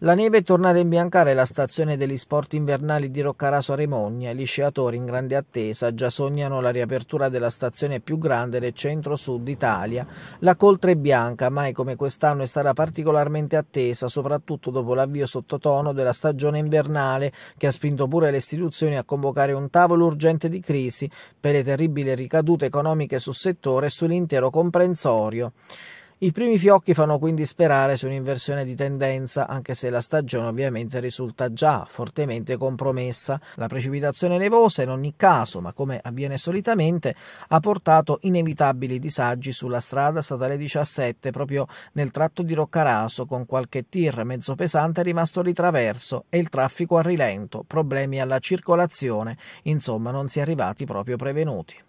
La neve è tornata a imbiancare la stazione degli sport invernali di Roccaraso a Remogna gli sciatori in grande attesa già sognano la riapertura della stazione più grande del centro-sud Italia. La coltre bianca mai come quest'anno è stata particolarmente attesa soprattutto dopo l'avvio sottotono della stagione invernale che ha spinto pure le istituzioni a convocare un tavolo urgente di crisi per le terribili ricadute economiche sul settore e sull'intero comprensorio. I primi fiocchi fanno quindi sperare su un'inversione di tendenza, anche se la stagione ovviamente risulta già fortemente compromessa. La precipitazione nevosa in ogni caso, ma come avviene solitamente, ha portato inevitabili disagi sulla strada statale 17 proprio nel tratto di Roccaraso, con qualche tir mezzo pesante rimasto di traverso e il traffico a rilento, problemi alla circolazione, insomma non si è arrivati proprio prevenuti.